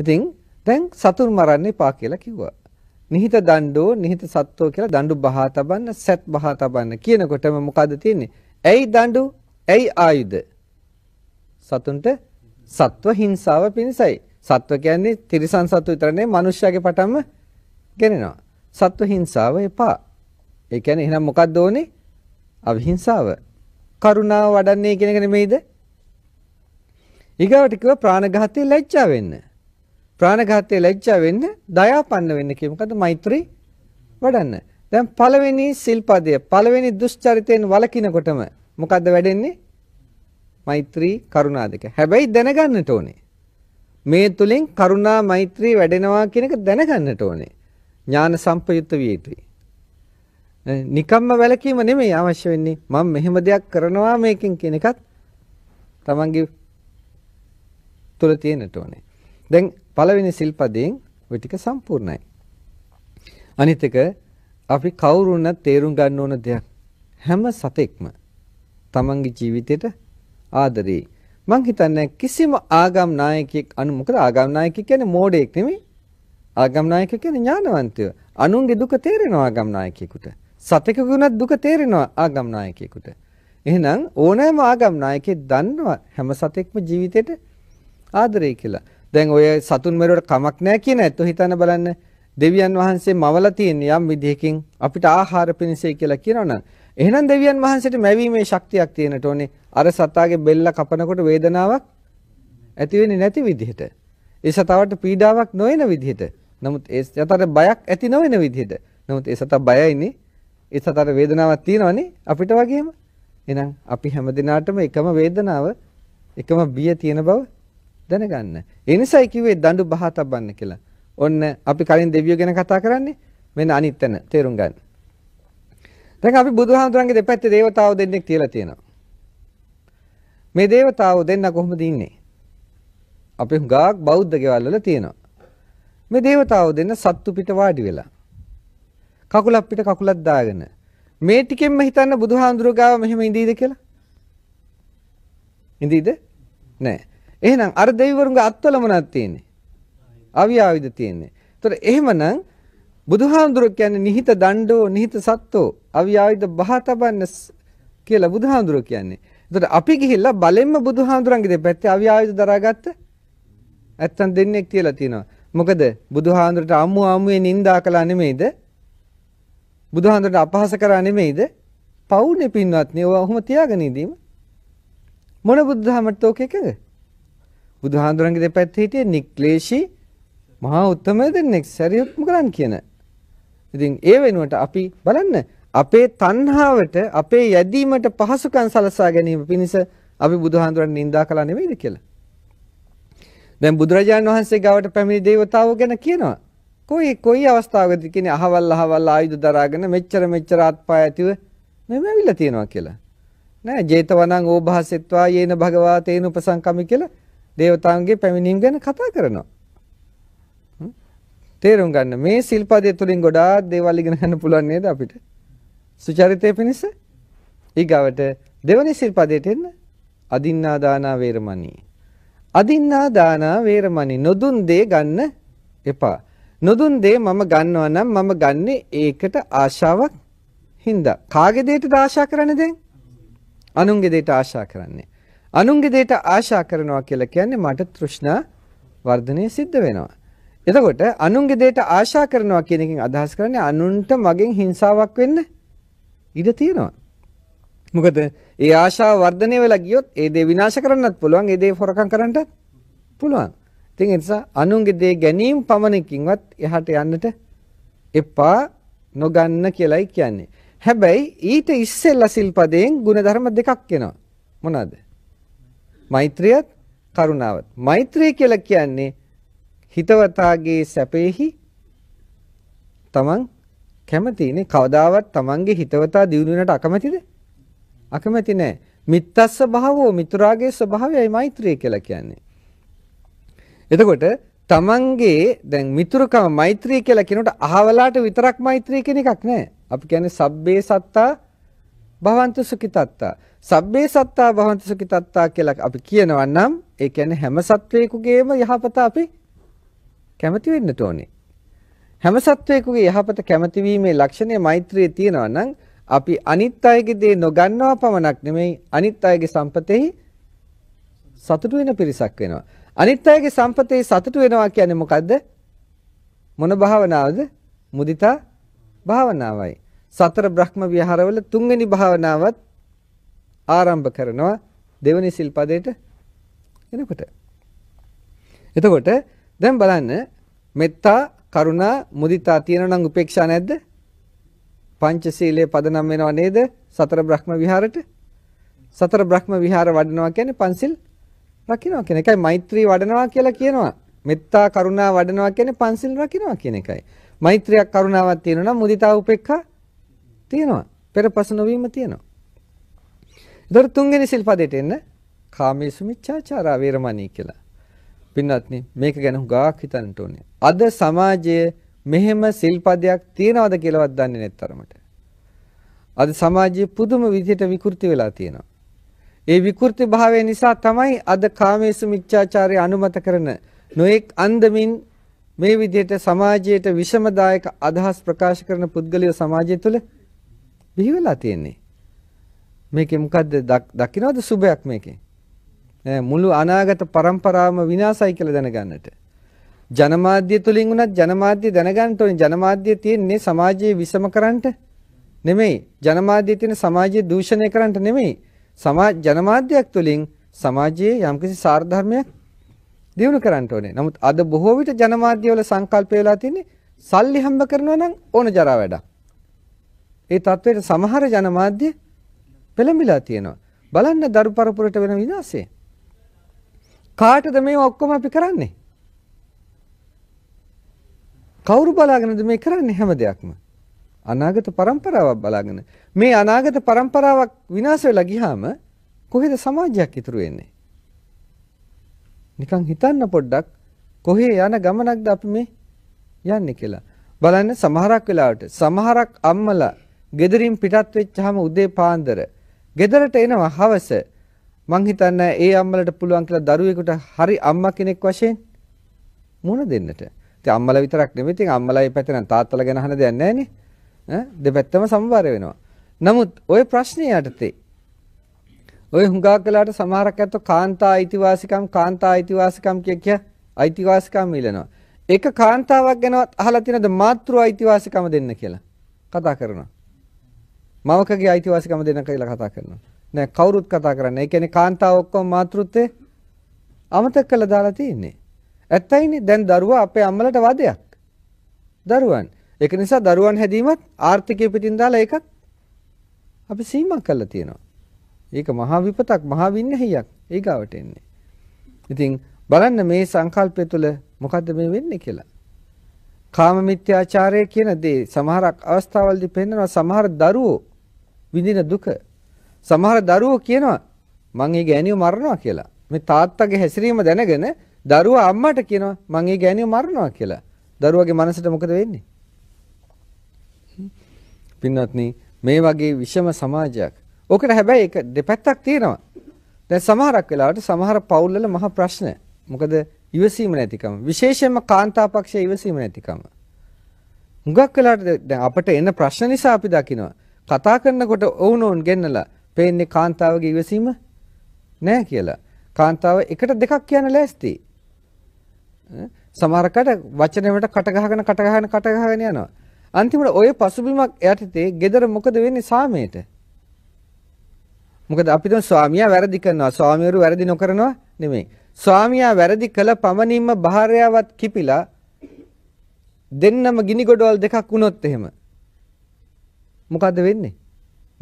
ඉතින් දැන් සතුන් මරන්න එපා කියලා කිව්වා. නිහිත දණ්ඩෝ නිහිත සත්වෝ කියලා දඬු බහා තබන්න සැත් බහා තබන්න කියනකොටම මොකද තියෙන්නේ? ඇයි දඬු? ඇයි ආයුධ? සතුන්ට සත්ව හිංසාව පිණිසයි. සත්ව කියන්නේ තිරිසන් සතු විතර නෙවෙයි මිනිස්යාගේ පටන්ම ගෙනෙනවා. සත්ව හිංසාව එපා. ඒ කියන්නේ එහෙනම් මොකක්ද ඕනේ? අවිහිංසාව. කරුණාව වඩන්නේ කියන එක නෙමෙයිද? ඊගාවට කිව්ව ප්‍රාණඝාතයේ ලැජ්ජා වෙන්න. ප්‍රාණඝාතයේ ලැජ්ජා වෙන්න, දයාපන්න වෙන්න කිය මොකද? මෛත්‍රී වඩන්න. දැන් පළවෙනි සිල්පදය, පළවෙනි දුෂ්චරිතයෙන් වළකිනකොටම මොකද්ද වැඩෙන්නේ? මෛත්‍රී කරුණා දෙක. හැබැයි දැනගන්නට ඕනේ. මේ තුලින් කරුණා මෛත්‍රී වැඩෙනවා කියන එක දැනගන්නට ඕනේ. ඥාන සම්පයුක්ත විය යුතුයි. නිකම්ම වැලකීම නෙමෙයි අවශ්‍ය වෙන්නේ. මම මෙහෙම දෙයක් කරනවා මේකෙන් කියන එකත් Tamange තුල තියෙන්නට ඕනේ. දැන් පළවෙනි සිල්පදයෙන් ওই ටික සම්පූර්ණයි. අනිත් එක අපි කවුරුණත් තේරුම් ගන්න ඕන දෙයක් හැම සතෙක්ම තමන්ගේ ජීවිතයට ආදරේ මං හිතන්නේ කිසිම ආගම් නායකයෙක් අනු මොකද ආගම් නායකයෙක් කියන්නේ මෝඩයෙක් නෙමෙයි ආගම් නායකයෙක් කියන්නේ ඥානවන්තයෝ අනුන්ගේ දුක තේරෙනවා ආගම් නායකයෙකුට සතෙකුගේ දුක තේරෙනවා ආගම් නායකයෙකුට එහෙනම් ඕනෑම ආගම් නායකයෙක් දන්නවා හැම සතෙක්ම ජීවිතයට ආදරේ කියලා දැන් ඔය සතුන් මෙරුවට කමක් නැහැ කියන ඇත්ත හිතන්න බලන්න දෙවියන් වහන්සේ මවලා තියෙන යම් විදිහකින් අපිට ආහාර පිණිසයි කියලා කියනවනම් එහෙනම් දෙවියන් වහන්සේට මැවීමේ ශක්තියක් තියෙනට ඕනේ අර සතාගේ බෙල්ල කපනකොට වේදනාවක් ඇති වෙන්නේ නැති විදිහට ඒ සතාවට පීඩාවක් නොවන විදිහට නමුත් ඒ සතාට බයක් ඇති නොවන විදිහට නමුත් ඒ සතා බයයිනේ ඒ සතාට වේදනාවක් තියෙනවනේ අපිට වගේම එහෙනම් අපි හැම දිනාටම එකම වේදනාව එකම බිය තියෙන බව දැනගන්න. ඒ නිසායි කිව්වේ දඬු බහා තබන්න කියලා. ඔන්න අපි කලින් දෙවියෝ ගැන කතා කරන්නේ මෙන්න අනිත් තැන තේරුම් ගන්න. දැන් අපි බුදුහාමුදුරන්ගේ දෙපැත්තේ దేవතාවෝ දෙන්නෙක් කියලා තියෙනවා. මේ దేవතාවෝ දෙන්න කොහොමද ඉන්නේ? අපි හුඟක් බෞද්ධ ගෙවල් වල තියෙනවා. මේ దేవතාවෝ දෙන්න සත්තු පිට වාඩි වෙලා. කකුලක් පිට කකුලක් දාගෙන මේ ටිකෙන්ම හිතන්න බුදුහාමුදුරුවෝ ගාව මෙහෙම ඉඳීද කියලා? ඉඳීද? නැහැ. එහෙනම් අර දෙවිවරුන්ගේ අත්වල මොනවද තියෙන්නේ? අවියාවිද තියෙන්නේ. ඒතර එහෙමනම් බුදුහාඳුරෝ කියන්නේ නිහිත දණ්ඩෝ නිහිත සත්ත්වෝ අවියාවිද බහතබන්න කියලා බුදුහාඳුරෝ කියන්නේ. ඒතර අපි ගිහිල්ලා බලෙන්ම බුදුහාඳුරන්ගේ දෙපැත්තේ අවියාවිද දරාගත්ත ඇත්තන් දෙන්නේ කියලා තියෙනවා. මොකද බුදුහාඳුරට අමු ආමුවේ නින්දා කළා නෙමෙයිද? බුදුහාඳුරට අපහාස කරා නෙමෙයිද? පවුනේ පින්වත්නි. ඔය ඔහොම තියාගෙන ඉදීම මොන බුදුදහමට තෝක එකද? බුදුහාඳුරන්ගේ දෙපැත්තේ හිටිය නික්ලේශී මහා උත්තම දෙන්නෙක් සරියුත් මුගලන් කියන. ඉතින් ඒ වෙනුවට අපි බලන්න අපේ තණ්හාවට අපේ යැදීමට පහසුකම් සලසා ගැනීම පිණිස අපි බුදුහාඳුරන් නිඳා කළා නෙවෙයිද කියලා. දැන් බුදුරජාන් වහන්සේ ගාවට පැමිණි දේවතාවෝ ගැන කියනවා. කොයි කොයි අවස්ථාවකද කියන්නේ අහවල් අහවල් ආයුධ දරාගෙන මෙච්චර මෙච්චර අත්පාය ඇතිව මෙහෙම ඇවිල්ලා තියෙනවා කියලා. නෑ ජේතවනං ඕභාසෙත්වා යේන භගවා තේන උපසංකමි කියලා දේවතාවුන්ගේ පැමිණීම ගැන කතා කරනවා. තේරුම් ගන්න මේ සිල්පදයේ තුලින් ගොඩාක් දේවල් ඉගෙන ගන්න පුළුවන් නේද අපිට? සුචරිතය පිණිස ඊගවට දෙවනි සිල්පදයට එන්න අදින්නා දානා වේරමණී. අදින්නා දානා වේරමණී නොදුන් දේ ගන්න එපා. නොදුන් දේ මම ගන්නවා නම් මම ගන්නේ ඒකට ආශාවක් හින්දා. කාගේ දෙයට ආශා කරන්නේ දැන්? අනුන්ගේ දෙයට ආශා කරන්නේ. අනුන්ගේ දේට ආශා කරනවා කියලා කියන්නේ මට තෘෂ්ණා වර්ධනය සිද්ධ වෙනවා. එතකොට අනුන්ගේ දේට ආශා කරනවා කියන එකෙන් අදහස් කරන්නේ අනුන්ට මගෙන් හිංසාවක් වෙන්න ඉඩ තියෙනවා. මොකද ඒ ආශාව වර්ධනය වෙලා ගියොත් ඒ දේ විනාශ කරන්නත් පුළුවන්, ඒ දේ හොරකම් කරන්නත් පුළුවන්. ඉතින් ඒ නිසා අනුන්ගේ දේ ගැනීම පමණකින්වත් එහාට යන්නට එපා නොගන්න කියලයි කියන්නේ. හැබැයි ඊට ඉස්සෙල්ලා සිල්පදයෙන් ಗುಣධර්ම දෙකක් එනවා. මොනවාද? මෛත්‍රියත් කරුණාවත්. මෛත්‍රිය කියලා කියන්නේ හිතවතාගේ සැපෙහි තමන් කැමතිනේ කවදාවත් තමන්ගේ හිතවතා දියුණු වෙනට අකමැතිද? අකමැති නෑ. මිත්තස්ස භාවෝ මිතුරාගේ ස්වභාවයයි මෛත්‍රිය කියලා කියන්නේ. එතකොට තමන්ගේ දැන් මිතුරුකම මෛත්‍රිය කියලා කියනකොට අහවලාට විතරක් මෛත්‍රිය කියන එකක් නෑ. අපි කියන්නේ සබ්බේ සත්තා භවන්ත සුඛිතත්තා. සබ්බේ සත්තා භවන්ති සුඛිතත්තා කියලා අපි කියනවා නම් ඒ කියන්නේ හැම සත්වයකගේම යහපත අපි කැමති වෙන්න ඕනේ. හැම සත්වයකගේ යහපත කැමතිවීමේ ලක්ෂණය මෛත්‍රියේ තියෙනවා නම් අපි අනිත් අයගේ දේ නොගන්නවා පමණක් නෙමෙයි අනිත් අයගේ සම්පතෙහි සතුටු වෙන පිරිසක් වෙනවා. අනිත් අයගේ සම්පතේ සතුටු වෙනවා කියන්නේ මොකද්ද? මොන භාවනාවද? මුදිතා භාවනාවයි. සතර බ්‍රහ්ම විහාරවල තුන්වෙනි භාවනාවත් ආරම්භ කරනවා දෙවනි සිල්පදයට එනකොට. එතකොට දැන් බලන්න මෙත්තා කරුණා මුදිතා තියෙන නම් උපේක්ෂා නැද්ද? පංචශීලයේ පදනම් වෙනව නේද? සතර බ්‍රහ්ම විහාරට. සතර බ්‍රහ්ම විහාර වඩනවා කියන්නේ පන්සිල් රකින්නවා කියන එකයි. මෛත්‍රී වඩනවා කියලා කියනවා. මෙත්තා කරුණා වඩනවා කියන්නේ පන්සිල් රකින්නවා කියන එකයි. මෛත්‍රියක් කරුණාවක් තියෙනවා නම් මුදිතා උපේක්ඛා තියෙනවා. පෙරපසු නොවීම තියෙනවා. ඒතර තුන්වෙනි සිල්පදයට එන්න කාමීසු මිච්ඡාචාරා වේරමණී කියලා. පින්වත්නි මේක ගැන හුඟක් හිතන්න ඕනේ. අද සමාජයේ මෙහෙම සිල්පදයක් තියනවද කියලාවත් දන්නේ නැත්තරමට. අද සමාජයේ පුදුම විදිහට විකෘති වෙලා තියෙනවා. ඒ විකෘති භාවය නිසා තමයි අද කාමීසු මිච්ඡාචාරය අනුමත කරන නොඑක් අන්දමින් මේ විදිහට සමාජයට විෂමදායක අදහස් ප්‍රකාශ කරන පුද්ගලයෝ සමාජය තුළ බිහි වෙලා තියෙන්නේ. මේකේ මොකද්ද දකින්නවද සුබයක් මේකේ? මුළු අනාගත પરම්පරාවම විනාසයි කියලා දැනගන්නට. ජනමාධ්‍ය තුලින් උනත් ජනමාධ්‍ය දැනගන්න ඕනේ ජනමාධ්‍ය තියෙන්නේ සමාජයේ විසම කරන්නට නෙමෙයි. ජනමාධ්‍ය තියෙන සමාජයේ දූෂණය කරන්නට නෙමෙයි. සමාජ ජනමාධ්‍යයක් තුලින් සමාජයේ යම්කිසි සාරධර්මයක් දියුණු කරන්න ඕනේ. නමුත් අද බොහෝ විට ජනමාධ්‍යවල සංකල්ප වෙලා තියෙන්නේ සල්ලි හම්බ කරනවා නම් ඕන ජරා වැඩක්. ඒ தത്വෙට සමහර ජනමාධ්‍ය පෙළඹිලා තියෙනවා. බලන්න දරු පරපුරට වෙන විනාශය. කාටද මේ ඔක්කොම අපි කරන්නේ? කවුරු බලාගෙනද මේ කරන්නේ හැම දෙයක්ම? අනාගත પરම්පරාවක් බලාගෙන. මේ අනාගත પરම්පරාවක් විනාශ වෙලා ගියාම කොහෙද සමාජයක් ඉතුරු වෙන්නේ? නිකන් හිතන්න පොඩ්ඩක් කොහේ යන ගමනක්ද අපි මේ යන්නේ කියලා. බලන්න සමහරක් වෙලාවට සමහරක් අම්මලා gederin පිටත් වෙච්චාම උදේ පාන්දර ගෙදරට එනවා හවස. මං හිතන්නේ ඒ අම්මලට පුළුවන් කියලා දරුවෙකුට හරි අම්මා කෙනෙක් වශයෙන් මුණ දෙන්නට. ඉතින් අම්මලා විතරක් නෙමෙයි ඉතින් අම්මලායි පැත්තේ නම් තාත්තලා ගැන අහන දෙයක් නැහැ නේ. ඈ දෙපැත්තම සමබර වෙනවා. නමුත් ওই ප්‍රශ්නේ යටතේ ඔය හුඟක් වෙලාට සමහරක් ඇත්තෝ කාන්තා අයිතිවාසිකම් කාන්තා අයිතිවාසිකම් කිය කිය අයිතිවාසිකම් ඉල්ලනවා. එක කාන්තාවක් ගැනවත් අහලා තියෙනවද මාතෘ අයිතිවාසිකම දෙන්න කියලා කතා කරනවා. මවකගේ අයිතිවාසිකම දෙන කියලා කතා කරනවා. නෑ කවුරුත් කතා කරන්නේ. ඒ කියන්නේ කාන්තාව ඔක්කොම මාතෘත්වයේ අමතක කළා දාලා තියෙන්නේ. ඇත්තයිනේ දැන් දරුවා අපේ අම්මලට වදයක්. දරුවන්. ඒක නිසා දරුවන් හැදීමත් ආර්ථිකය පිටින් දාලා ඒකත් අපි සීමා කරලා තියෙනවා. ඒක මහා විපතක් මහා වින්නහියක් ඊගාවට එන්නේ. ඉතින් බලන්න මේ සංකල්පය තුළ මොකද්ද මේ වෙන්නේ කියලා. කාම මිත්‍යාචාරය කියන දේ සමහරක් අවස්ථාවලදී පෙන්වනවා සමහර දරුවෝ විඳින දුක. සමහර දරුවෝ කියනවා මං ඒ ගෑණියෝ මරනවා කියලා. මේ තාත්තගේ හැසිරීම දැනගෙන දරුවා අම්මට කියනවා මං ඒ ගෑණියෝ මරනවා කියලා. දරුවගේ මනසට මොකද වෙන්නේ? පින්වත්නි මේ වගේ විෂම සමාජයක්. ඕකට හැබැයි ඒක දෙපැත්තක් තියෙනවා. දැන් සමහරක් වෙලාවට සමහර පවුල්වල මහා ප්‍රශ්න. මොකද ඉවසීම නැතිකම. විශේෂයෙන්ම කාන්තා පක්ෂයේ ඉවසීම නැතිකම. හුඟක් වෙලාවට දැන් අපට එන ප්‍රශ්න නිසා අපි දකිනවා කතා කරනකොට ඔවුනොවුන් ගෙන්නලා පේන්නේ කාන්තාවගේ ඉවසීම නෑ කියලා. කාන්තාව එකට දෙකක් කියන ලෑස්ති. සමහරකට වචනෙවට කට ගහගෙන කට ගහගෙන කට ගහගෙන යනවා. අන්තිමට ওই පසුබිමක් යටතේ gedara මොකද වෙන්නේ සාමයට? මොකද අපි දැන් ස්වාමියා වැරදි කරනවා ස්වාමියරු වැරදි නොකරනවා නෙමෙයි. ස්වාමියා වැරදි කළ පමණින්ම භාර්යාවත් කිපිලා දෙන්නම ගිනි ගොඩවල් දෙකක් වුණොත් එහෙම මොකද්ද වෙන්නේ?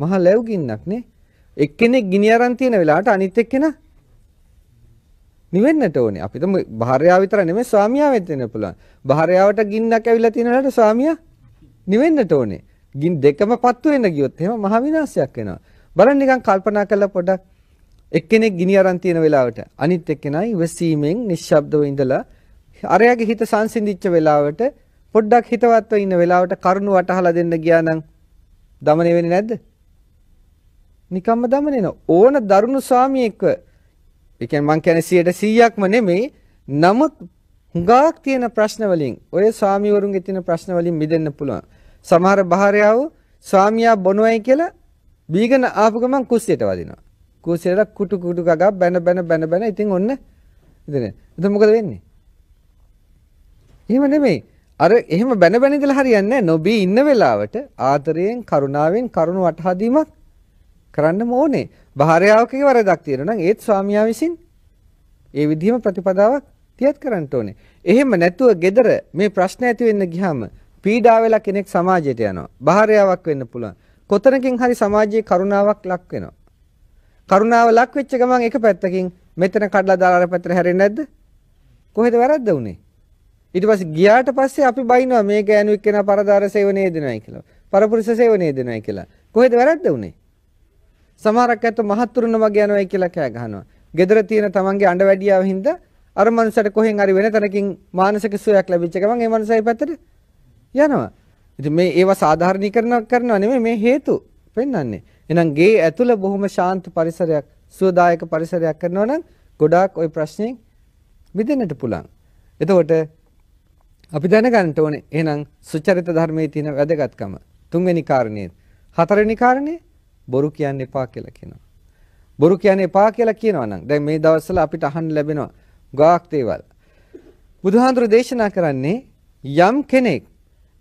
මහා ලැබ් ගින්නක් නේ. එක්කෙනෙක් ගිනි අරන් තියෙන වෙලාවට අනිත් එක්කෙනා නිවෙන්නට ඕනේ. අපිට භාර්යාව විතර නෙමෙයි ස්වාමියා වෙන්න පුළුවන්. භාර්යාවට ගින්නක් ඇවිල්ලා තියෙන වෙලාවට ස්වාමියා නිවෙන්නට ඕනේ. ගින් දෙකම පත්තු වෙන්න ගියොත් එහෙම මහ විනාශයක් වෙනවා. බලන්න නිකන් කල්පනා කරලා පොඩක් එක්කෙනෙක් ගිනි අරන් තියෙන වෙලාවට අනිත් එක්කෙනා ඉවසීමෙන් නිශ්ශබ්දව ඉඳලා අරයාගේ හිත සංසිඳිච්ච වෙලාවට පොඩ්ඩක් හිතවත්ව ඉන්න වෙලාවට කරුණ වටහලා දෙන්න ගියා නම් දමනය වෙන්නේ නැද්ද? නිකම්ම දමනය ඕන දරුණු ස්වාමියෙක්ව ඒ කියන්නේ මං කියන්නේ 100%ක්ම නෙමෙයි නමුත් හුඟක් තියෙන ප්‍රශ්න වලින් ඔය ස්වාමිවරුන්ගේ තියෙන ප්‍රශ්න වලින් මිදෙන්න පුළුවන්. සමහර භාර්යාව ස්වාමියා බොනොයි කියලා බීගෙන ආපු ගමන් කුස්සියට වදිනවා. කුස්සියට කුටු කුටු ගගා බැන බැන බැන බැන ඉතින් ඔන්න ඉතින් එතකොට මොකද වෙන්නේ? එහෙම නෙමෙයි. අර එහෙම බැන බැන ඉඳලා හරියන්නේ නැහැ. නොබී ඉන්න වෙලාවට ආදරයෙන් කරුණාවෙන් කරුණ වටහා දීමක් කරන්නම ඕනේ. භාර්යාවකගේ වරදක් තියෙනවා නම් ඒත් ස්වාමියා විසින් ඒ විදිහම ප්‍රතිපදාවක් තියත් කරන්න ඕනේ. එහෙම නැතුව gedara මේ ප්‍රශ්න ඇති වෙන්න ගියාම පීඩා වෙලා කෙනෙක් සමාජයට යනවා. භාර්යාවක් වෙන්න පුළුවන්. කොතනකින් හරි සමාජයේ කරුණාවක් ලක් වෙනවා. කරුණාව ලක් වෙච්ච ගමන් එක පැත්තකින් මෙතන කඩලා දාලා අර පැත්තට හැරෙන්නේ නැද්ද? කොහෙද වැරද්ද උනේ? ඊට පස්සේ ගියාට පස්සේ අපි බයිනවා මේ ගෑනු එක්කෙනා පරදාර සේවනයේ දෙනවයි කියලා. පරපුරුෂ සේවනයේ දෙනවයි කියලා. කොහෙද වැරද්ද උනේ? සමහරක් ඇත්ත මහත්තුරුන වගේ යනවයි කියලා කෑ ගහනවා. gedara තියෙන තමන්ගේ අඬ වැඩියාව හින්දා අර මනුස්සයට කොහෙන් හරි වෙන තැනකින් මානසික සුවයක් ලැබිච්ච ගමන් ඒ මනුස්සයි පැත්තට යනවා. ඉතින් මේ ඒව සාධාරණීකරණ කරනවා නෙමෙයි මේ හේතු පෙන්වන්නේ. එහෙනම් ගේ ඇතුළ බොහොම ශාන්ත පරිසරයක් සුවදායක පරිසරයක් කරනවා නම් ගොඩාක් ওই ප්‍රශ්නේ මිදෙන්නට පුළුවන්. එතකොට අපි දැනගන්න ඕනේ එහෙනම් සුචරිත ධර්මයේ තියෙන වැදගත්කම තුන්වෙනි කාරණේ හතරවෙනි කාරණේ බොරු කියන්න එපා කියලා කියනවා බොරු කියන්න එපා කියලා කියනවා නම් දැන් මේ දවස්වල අපිට අහන්න ලැබෙනවා ගාක් දේවල් බුදුහාඳුර දේශනා කරන්නේ යම් කෙනෙක්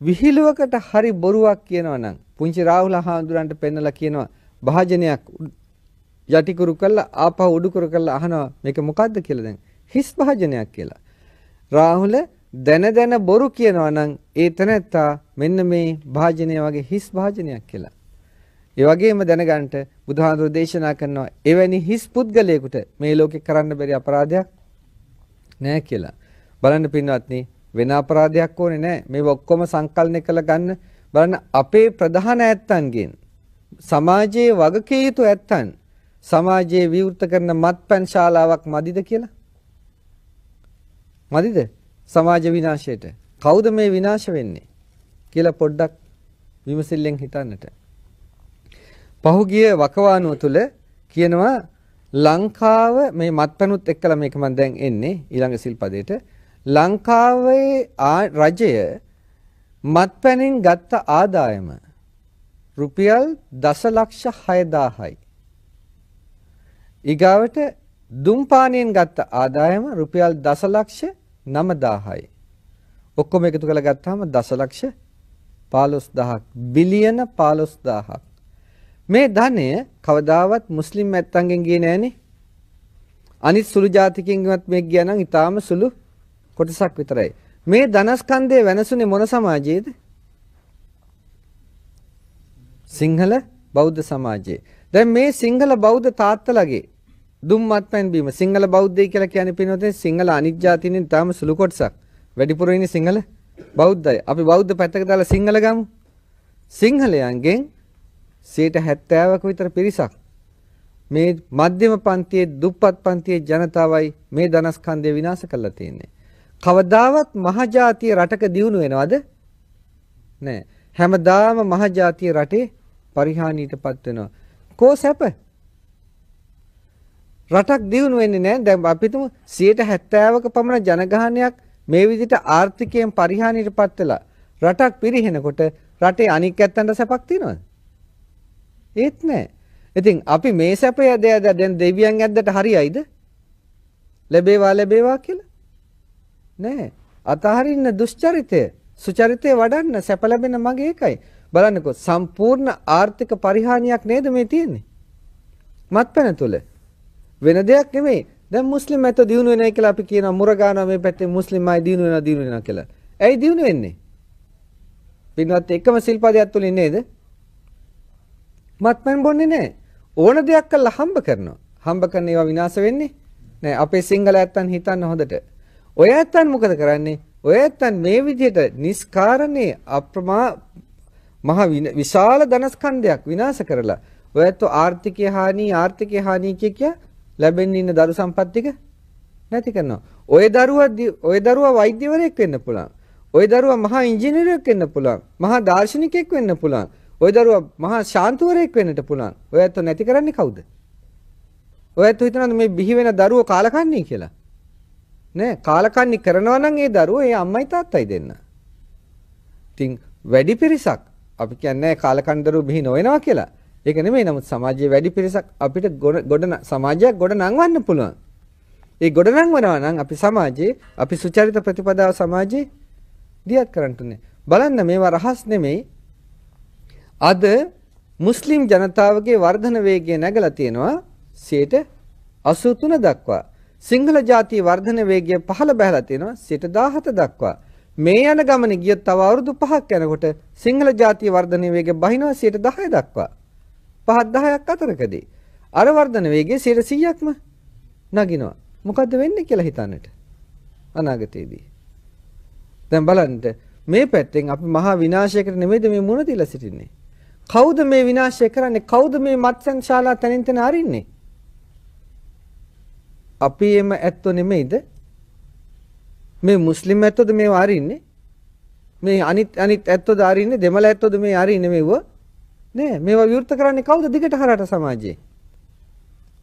විහිළුවකට හරි බොරුවක් කියනවා නම් පුංචි රාහුල හාඳුරන්ට පෙන්නලා කියනවා භාජනයක් යටිකුරු කරලා ආපහු උඩුකුරු කරලා අහනවා මේක මොකද්ද කියලා දැන් හිස් භාජනයක් කියලා රාහුල දැන දැන බොරු කියනවා නම් ඒ තැනැත්තා මෙන්න මේ භාජනය වගේ හිස් භාජනයක් කියලා. ඒ වගේම දැනගන්නට බුදුහාඳුර දේශනා කරනවා එවැනි හිස් පුද්ගලයෙකුට මේ ලෝකේ කරන්න බැරි අපරාධයක් නෑ කියලා. බලන්න පින්වත්නි වෙන අපරාධයක් ඕනේ නෑ. මේව ඔක්කොම සංකල්පනය කළ ගන්න බලන්න අපේ ප්‍රධාන ඇත්තන්ගෙන් සමාජයේ වගකී යුතු ඇත්තන් සමාජයේ විවෘත කරන මත්පැන් ශාලාවක් මදිද කියලා? මදිද? සමාජ විනාශයට කවුද මේ විනාශ වෙන්නේ කියලා පොඩ්ඩක් විමසිල්ලෙන් හිතන්නට පහුගිය වකවානුව තුල කියනවා ලංකාව මේ මත්පැනුත් එක්කලා මේක මම දැන් එන්නේ ඊළඟ සිල්පදයට ලංකාවේ රජය මත්පැනින් ගත්ත ආදායම රුපියල් දසලක්ෂ 6000යි. ඊගාවට දුම්පානයෙන් ගත්ත ආදායම රුපියල් දසලක්ෂ 9000යි. ඔක්කොම එකතු කරලා ගත්තාම දසලක්ෂ 15000ක් බිලියන 15000ක්. මේ ධනය කවදාවත් මුස්ලිම් ඇත්තන්ගෙන් ගියේ නෑනේ. අනිත් සුළු ජාතිකයන්වත් මේක ගියා නම් ඊටාම සුළු කොටසක් විතරයි. මේ ධනස්කන්ධය වෙනසුනේ මොන සමාජයේද? සිංහල බෞද්ධ සමාජයේ. දැන් මේ සිංහල බෞද්ධ තාත්තලාගේ දුම්මත් පැන්බීම සිංහල බෞද්ධය කියලා කියන්නේ පින්වතේ සිංහල අනිත් ජාතින්ෙන් තාම සුළු කොටසක්. වැඩිපුර ඉන්නේ සිංහල බෞද්ධය. අපි බෞද්ධ පැත්තක දාලා සිංහල ගමු. සිංහලයන්ගෙන් 70ක විතර පිරිසක් මේ මධ්‍යම පන්තියේ දුප්පත් පන්තියේ ජනතාවයි මේ ධනස්කන්ධය විනාශ කරලා තියෙන්නේ. කවදාවත් මහජාතිය රටක දියුණු වෙනවද? නෑ. හැමදාම මහජාතිය රටේ පරිහානියටපත් වෙනවා. කෝ සැප? රටක් දියුණු වෙන්නේ නැහැ. දැන් අපිටම 70ක පමණ ජනගහනයක් මේ විදිහට ආර්ථිකයෙන් පරිහානියටපත් වෙලා රටක් පිරිහෙනකොට රටේ අනික් ඇත්තන්ට සැපක් තියනවද? ඒත් නැහැ. ඉතින් අපි මේ සැපය දෙයද දැන් දෙවියන් ඇද්දට හරියයිද? ලැබේවා ලැබේවා කියලා? නෑ. අතහරින්න දුෂ්චරිතය. සුචරිතය වඩන්න සැප ලැබෙන මග ඒකයි. බලන්නකෝ සම්පූර්ණ ආර්ථික පරිහානියක් නේද මේ තියෙන්නේ? මත්පැන තුල. වෙන දෙයක් නෙමෙයි. දැන් මුස්ලිම් ඇත්ත දිනු වෙනයි කියලා අපි කියනවා මුරගානවා මේ පැත්තේ මුස්ලිම් අය දිනු වෙනවා දිනු වෙනවා කියලා. ඇයි දිනු වෙන්නේ? පින්වත් එකම සිල්පදයක් තුලින් නේද? මත්පැන් බොන්නේ නැහැ. ඕන දෙයක් කළා හම්බ කරනවා. හම්බ කරන ඒවා විනාශ වෙන්නේ නැහැ. අපේ සිංහල ඇත්තන් හිතන්න හොඳට. ඔය ඇත්තන් මොකද කරන්නේ? ඔය ඇත්තන් මේ විදිහට නිස්කාරණේ අප්‍රමා මහ විශාල ධනස්කන්ධයක් විනාශ කරලා ඔයත් ආර්ථිකය හානි ආර්ථිකය හානි කිය කිය ලැබෙන්න ඉන්න දරු සම්පත්තික නැති කරනවා. ඔය දරුවා ඔය දරුවා වෛද්‍යවරයෙක් වෙන්න පුළුවන්. ඔය දරුවා මහා ඉංජිනේරුවෙක් වෙන්න පුළුවන්. මහා දාර්ශනිකයෙක් වෙන්න පුළුවන්. ඔය දරුවා මහා ශාන්තුවරයෙක් වෙන්නට පුළුවන්. ඔය ඇත්ත නැති කරන්නේ කවුද? ඔය ඇත්ත හිතනවාද මේ බිහි වෙන දරුවෝ කාලකන්ණී කියලා? නෑ කාලකන්ණී කරනවා නම් ඒ දරුවෝ ඒ අම්මයි තාත්තයි දෙන්න. ඉතින් වැඩි පිරිසක් අපි කියන්නේ කාලකන්ණී දරුවෝ බිහි නොවෙනවා කියලා. ඒක නෙමෙයි නමුත් සමාජයේ වැඩි පිරිසක් අපිට ගොඩ සමාජයක් ගොඩ නංවන්න පුළුවන්. ඒ ගොඩ නංවනවා නම් අපි සමාජයේ අපි සුචරිත ප්‍රතිපදාව සමාජයේ දියත් කරන්න බලන්න මේවා රහස් නෙමෙයි. අද මුස්ලිම් ජනතාවගේ වර්ධන වේගය නැගලා තියෙනවා 83 දක්වා. සිංහල ජාතිය වර්ධන වේගය පහළ බැහැලා තියෙනවා 17 දක්වා. මේ යන ගමනේ ගිය තව අවුරුදු 5ක් යනකොට සිංහල ජාතිය වර්ධන වේගය බහිනවා 10 දක්වා. 5ක් 10ක් අතරකදී අර වර්ධන වේගයේ 100%ක්ම නගිනවා. මොකද්ද වෙන්නේ කියලා හිතන්නට අනාගතයේදී. දැන් බලන්න මේ පැත්තෙන් අපි මහා විනාශයකට නෙමෙයිද මේ මුණ දීලා සිටින්නේ. කවුද මේ විනාශය කරන්නේ? කවුද මේ මත්සන් ශාලා තනින් තන අරින්නේ? අපි එම ඇත්තෝ නෙමෙයිද? මේ මුස්ලිම් ඇත්තෝද මේව අරින්නේ? මේ අනිත් අනිත් ඇත්තෝද අරින්නේ? දෙමළ ඇත්තෝද මේ අරින්නේ මේව? නෑ මේවා විවෘත කරන්නේ කවුද දිගට හරහට සමාජයේ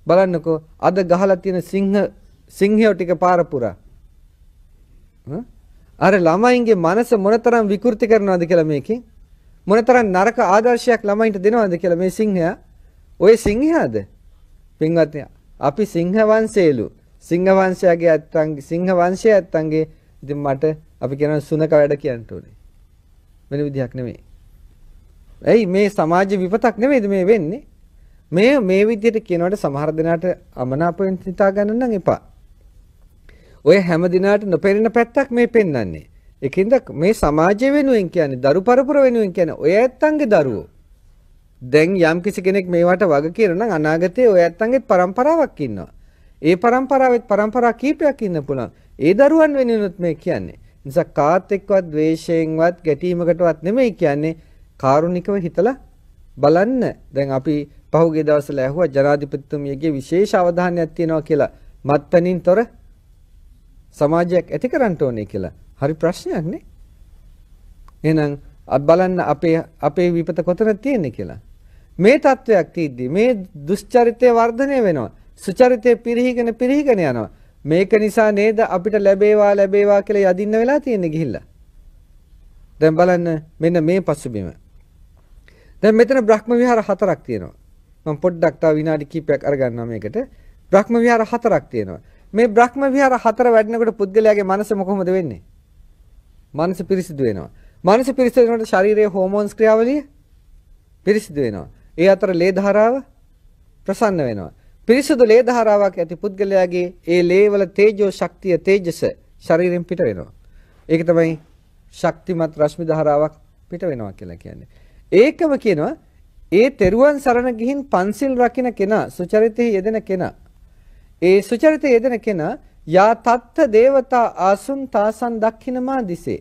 බලන්නකෝ අද ගහලා තියෙන සිංහ සිංහයෝ ටික පාර පුරා අර ළමයින්ගේ මනස මොනතරම් විකෘති කරනවද කියලා මේකෙන් මොනතරම් නරක ආදර්ශයක් ළමයින්ට දෙනවද කියලා මේ සිංහයා ඔය සිංහයාද පින්වත්නි අපි සිංහ වංශේලු සිංහ වංශයාගේ ඇත්තන්ගේ සිංහ වංශය ඇත්තන්ගේ ඉතින් මට අපි කියන සුනක වැඩ කියන්න ඕනේ වෙන විදිහක් නෙමෙයි ඇයි මේ සමාජ විපතක් නෙමෙයිද මේ වෙන්නේ? මේ මේ විදිහට කියනකොට සමහර දිනාට අමනාප වෙන හිතා ගන්න නම් එපා. ඔය හැම දිනාට නොපෙනෙන පැත්තක් මේ පෙන්වන්නේ. ඒකින්ද මේ සමාජය වෙනුවෙන් කියන්නේ දරු පරපුර වෙනුවෙන් කියන්නේ ඔය ඇත්තන්ගේ දරුවෝ. දැන් යම් කිසි කෙනෙක් මේවට වග කියන නම් අනාගතයේ ඔය ඇත්තන්ගේ પરම්පරාවක් ඉන්නවා. ඒ પરම්පරාවෙත් પરම්පරා කීපයක් ඉන්න පුළුවන්. ඒ දරුවන් වෙනුවෙනුත් මේ කියන්නේ. නිසා කාත් එක්කවත් ද්වේෂයෙන්වත් ගැටීමකටවත් නෙමෙයි කියන්නේ කාරුණිකව හිතලා බලන්න. දැන් අපි පහුගිය දවස්වල ඇහුවා ජනාධිපතිතුමියගේ විශේෂ අවධානයක් තියෙනවා කියලා. මත්පැනින් තොර සමාජයක් ඇති කරන්න ඕනේ කියලා. හරි ප්‍රශ්නයක් නේ. එහෙනම් අත් බලන්න අපේ අපේ විපත කොතනද තියෙන්නේ කියලා. මේ தத்துவයක් තියද්දි මේ දුෂ්චරිතය වර්ධනය වෙනවා. සුචරිතය පිරිහිගෙන පිරිහිගෙන යනවා. මේක නිසා නේද අපිට ලැබේවා ලැබේවා කියලා යදින්න වෙලා තියෙන්නේ ගිහිල්ලා. දැන් බලන්න මෙන්න මේ පසුබිම. දැන් මෙතන බ්‍රහ්ම විහාර හතරක් තියෙනවා. මම පොඩ්ඩක් තව විනාඩි කිහිපයක් අරගන්නවා මේකට. බ්‍රහ්ම විහාර හතරක් තියෙනවා. මේ බ්‍රහ්ම විහාර හතර වැඩෙනකොට පුද්ගලයාගේ මනස කොහොමද වෙන්නේ? මනස පිරිසිදු වෙනවා. මනස පිරිසිදු වෙනකොට ශරීරයේ හෝමෝන්ස් ක්‍රියාවලිය පිරිසිදු වෙනවා. ඒ අතර ලේ ධාරාව ප්‍රසන්න වෙනවා. පිරිසිදු ලේ ධාරාවක් ඇති පුද්ගලයාගේ ඒ ලේවල තේජෝ ශක්තිය තේජස ශරීරයෙන් පිට වෙනවා. ඒක තමයි ශක්තිමත් රශ්මි ධාරාවක් පිට වෙනවා කියලා කියන්නේ. ඒකම කියනවා ඒ තෙරුවන් සරණ ගිහින් පන්සිල් රකින්න කෙනා සුචරිතෙහි යෙදෙන කෙනා ඒ සුචරිතයේ යෙදෙන කෙනා යා තත්ත දේවතා ආසුන් තාසන් දක්ඛිනමා දිසේ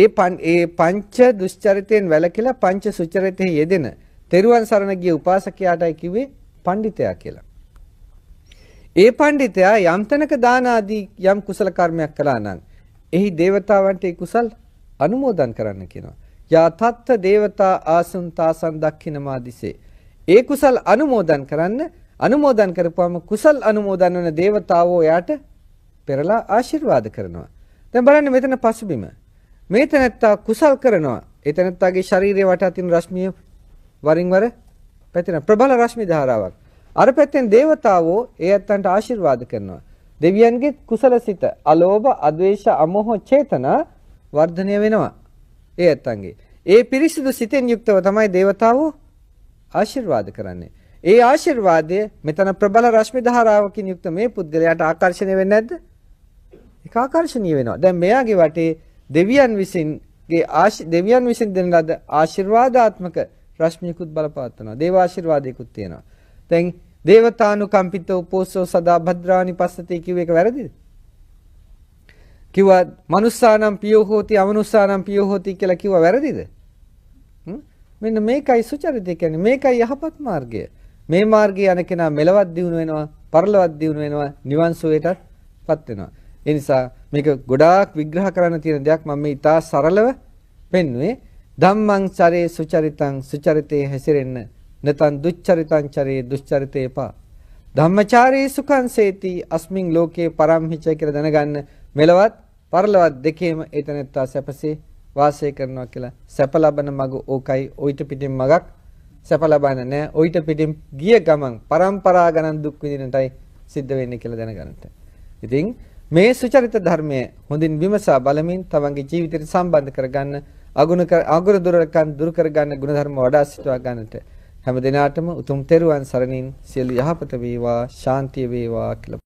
ඒ පන් ඒ පංච දුස්චරිතයෙන් වැළකීලා පංච සුචරිතෙහි යෙදෙන තෙරුවන් සරණ ගිය උපාසකයාටයි කිව්වේ පඬිතයා කියලා. ඒ පඬිතයා යම් තැනක දාන ආදී යම් කුසල කර්මයක් කළා නම් එහි దేవතාවන්ට ඒ කුසල් අනුමෝදන් කරන්න කියනවා. යා තත්ත දේවතා ආසුන් තාසන් දක්ඛිනමා දිසේ. ඒ කුසල් අනුමෝදන් කරන්න අනුමෝදන් කරපුවම කුසල් අනුමෝදන් වන දේවතාවෝ යාට පෙරලා ආශිර්වාද කරනවා. දැන් බලන්න මෙතන පසුබිම. මේ තැනත්තා කුසල් කරනවා. ඒ තැනත්තාගේ ශරීරය වටා තියෙන රශ්මිය වරින් වර පැතිරෙන ප්‍රබල රශ්මි ධාරාවක්. අර පැත්තෙන් దేవතාවෝ ඒ ඇත්තන්ට ආශිර්වාද කරනවා. දෙවියන්ගේ කුසලසිත, අලෝභ, අද්වේෂ, අමෝහ චේතන වර්ධනය වෙනවා. ඒ ඇත්තන්ගේ. ඒ පිරිසිදු සිතෙන් යුක්තව තමයි దేవතාවෝ ආශිර්වාද කරන්නේ. ඒ ආශිර්වාදය මෙතන ප්‍රබල රශ්මි ධාරාවකින් යුක්ත මේ පුද්ගලයාට ආකර්ෂණය වෙන්නේ නැද්ද? ඒක ආකර්ෂණීය වෙනවා. දැන් මෙයාගේ වටේ දෙවියන් විසින්ගේ දෙවියන් විසින් දෙන ලද ආශිර්වාදාත්මක රශ්මියකුත් බලපවත්වනවා. දේව ආශිර්වාදයකුත් තියෙනවා. දැන් දේවතානුකම්පිත උපෝසෝ සදා භද්‍රානි පස්සතේ කිව්ව එක වැරදිද? කිව්වා manussානම් පියෝ හෝති අමනුස්සානම් පියෝ හෝති කියලා කිව්වා වැරදිද? මෙන්න මේකයි සුචරිතය කියන්නේ මේකයි යහපත් මාර්ගය. මේ මාර්ගය යන කෙනා මෙලවත් දිනු වෙනවා, පරලවත් දිනු වෙනවා, නිවන් සුවයටත්පත් වෙනවා. ඒ නිසා මේක ගොඩාක් විග්‍රහ කරන්න තියෙන දෙයක් මම මේ ඉතා සරලව පෙන්වුවේ. ධම්මං චරේ සුචරිතං සුචරිතේ හැසිරෙන්න නැතන් දුච්චරිතං චරේ දුච්චරිතේපා. ධම්මචාරේ සුඛං සේති අස්මින් ලෝකේ පරම්හිච කියලා දැනගන්න මෙලවත් පරලවත් දෙකේම ඒ තැනැත්තා සැපසේ වාසය කරනවා කියලා සැප ලබන මග ඕකයි ඔయిత පිටින් මගක් සැප ලබන්නේ නැහැ ඔయిత පිටින් ගිය ගමන් પરම්පරා ගණන් දුක් විඳිනටයි සිද්ධ වෙන්නේ කියලා දැනගන්නට. ඉතින් මේ සුචරිත ධර්මය හොඳින් විමසා බලමින් තමන්ගේ ජීවිතයට සම්බන්ධ කරගන්න අගුණ අගුරු දුරකන් දුරු කරගන්න ಗುಣධර්ම වඩා සිටවා ගන්නට හැම දිනාටම උතුම් තෙරුවන් සරණින් සියලු යහපත වේවා ශාන්තිය වේවා කියලා